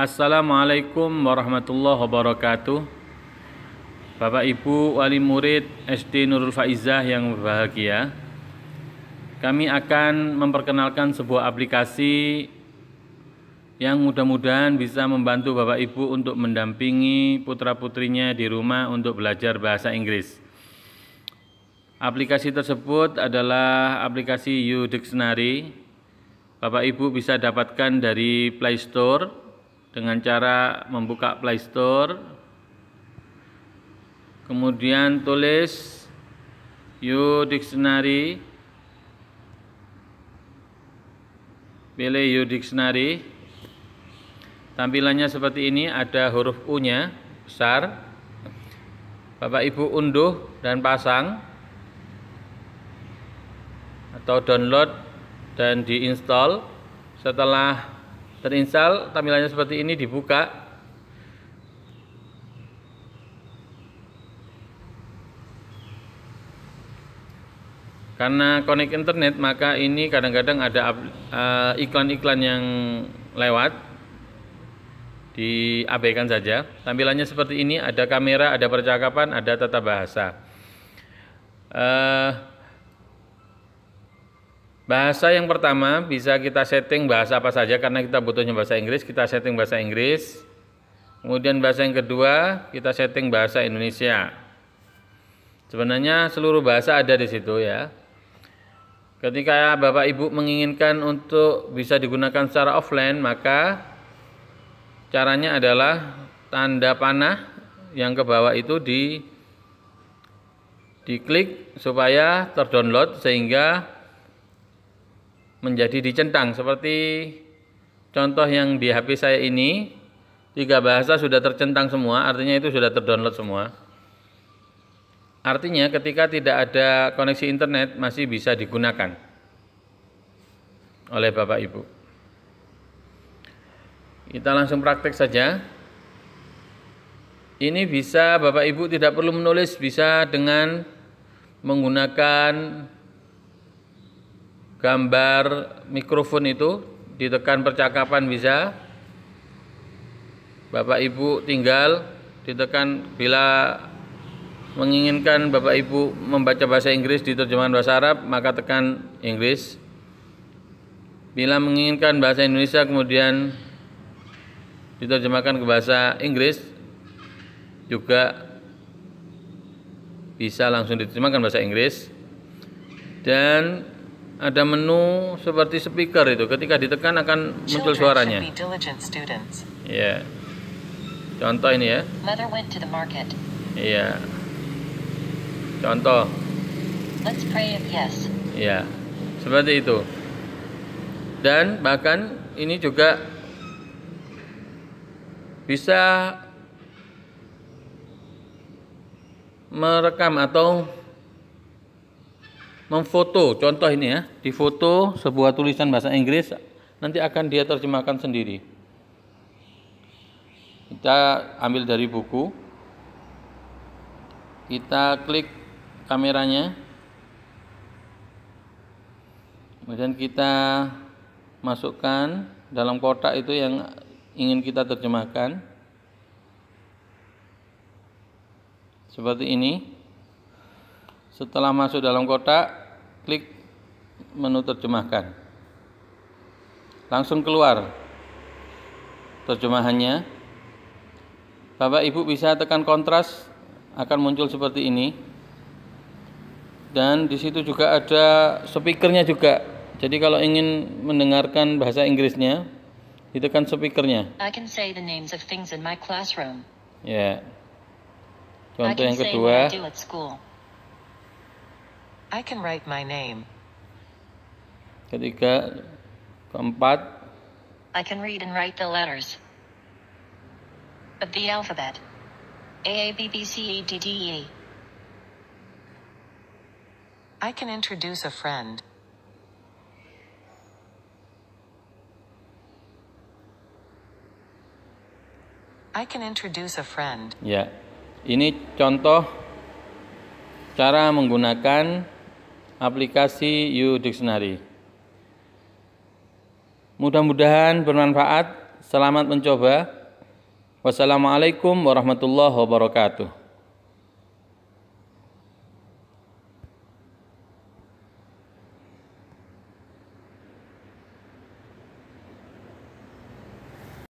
Assalamualaikum warahmatullahi wabarakatuh Bapak Ibu wali murid SD Nurul Faizah yang berbahagia Kami akan memperkenalkan sebuah aplikasi yang mudah-mudahan bisa membantu Bapak Ibu untuk mendampingi putra-putrinya di rumah untuk belajar bahasa Inggris Aplikasi tersebut adalah aplikasi U Dictionary Bapak Ibu bisa dapatkan dari Play Store dengan cara membuka Play Store kemudian tulis U Dictionary pilih U Dictionary tampilannya seperti ini ada huruf U nya besar Bapak Ibu unduh dan pasang atau download dan diinstal setelah terinstal tampilannya seperti ini dibuka karena connect internet maka ini kadang-kadang ada eh, iklan-iklan uh, yang lewat diabaikan saja tampilannya seperti ini ada kamera ada percakapan ada tata bahasa uh, Bahasa yang pertama bisa kita setting bahasa apa saja karena kita butuhnya bahasa Inggris, kita setting bahasa Inggris. Kemudian bahasa yang kedua kita setting bahasa Indonesia. Sebenarnya seluruh bahasa ada di situ ya. Ketika Bapak Ibu menginginkan untuk bisa digunakan secara offline, maka caranya adalah tanda panah yang ke bawah itu di diklik supaya terdownload sehingga menjadi dicentang seperti contoh yang di HP saya ini tiga bahasa sudah tercentang semua artinya itu sudah terdownload semua artinya ketika tidak ada koneksi internet masih bisa digunakan oleh Bapak Ibu kita langsung praktek saja ini bisa Bapak Ibu tidak perlu menulis bisa dengan menggunakan gambar mikrofon itu ditekan percakapan bisa Bapak Ibu tinggal ditekan bila menginginkan Bapak Ibu membaca bahasa Inggris di terjemahan bahasa Arab maka tekan Inggris bila menginginkan bahasa Indonesia kemudian diterjemahkan ke bahasa Inggris juga bisa langsung diterjemahkan bahasa Inggris dan ada menu seperti speaker itu ketika ditekan akan muncul suaranya ya contoh ini ya iya contoh Let's ya seperti itu dan bahkan ini juga bisa merekam atau memfoto contoh ini ya difoto sebuah tulisan bahasa Inggris nanti akan dia terjemahkan sendiri kita ambil dari buku kita klik kameranya kemudian kita masukkan dalam kotak itu yang ingin kita terjemahkan seperti ini setelah masuk dalam kotak Klik menu terjemahkan. Langsung keluar terjemahannya. Bapak Ibu bisa tekan kontras akan muncul seperti ini. Dan di situ juga ada speakernya juga. Jadi kalau ingin mendengarkan bahasa Inggrisnya, ditekan speakernya. I can say the names of things in my classroom. Ya. Contoh yang kedua. I can write my name. Ketiga, keempat. I can read and write the letters of the alphabet. A A B B C E D D E. I can introduce a friend. I can introduce a friend. Ya. Ini contoh cara menggunakan aplikasi U Dictionary. Mudah-mudahan bermanfaat. Selamat mencoba. Wassalamualaikum warahmatullahi wabarakatuh.